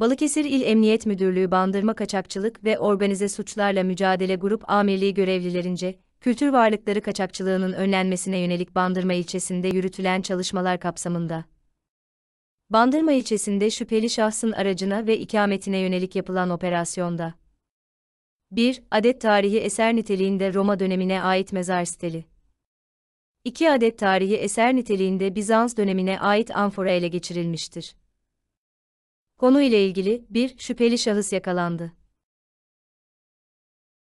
Balıkesir İl Emniyet Müdürlüğü Bandırma Kaçakçılık ve Organize Suçlarla Mücadele Grup Amirliği görevlilerince, kültür varlıkları kaçakçılığının önlenmesine yönelik Bandırma ilçesinde yürütülen çalışmalar kapsamında, Bandırma ilçesinde şüpheli şahsın aracına ve ikametine yönelik yapılan operasyonda, 1. Adet tarihi eser niteliğinde Roma dönemine ait mezar steli. 2 adet tarihi eser niteliğinde Bizans dönemine ait amfora ele geçirilmiştir. Konu ile ilgili bir şüpheli şahıs yakalandı.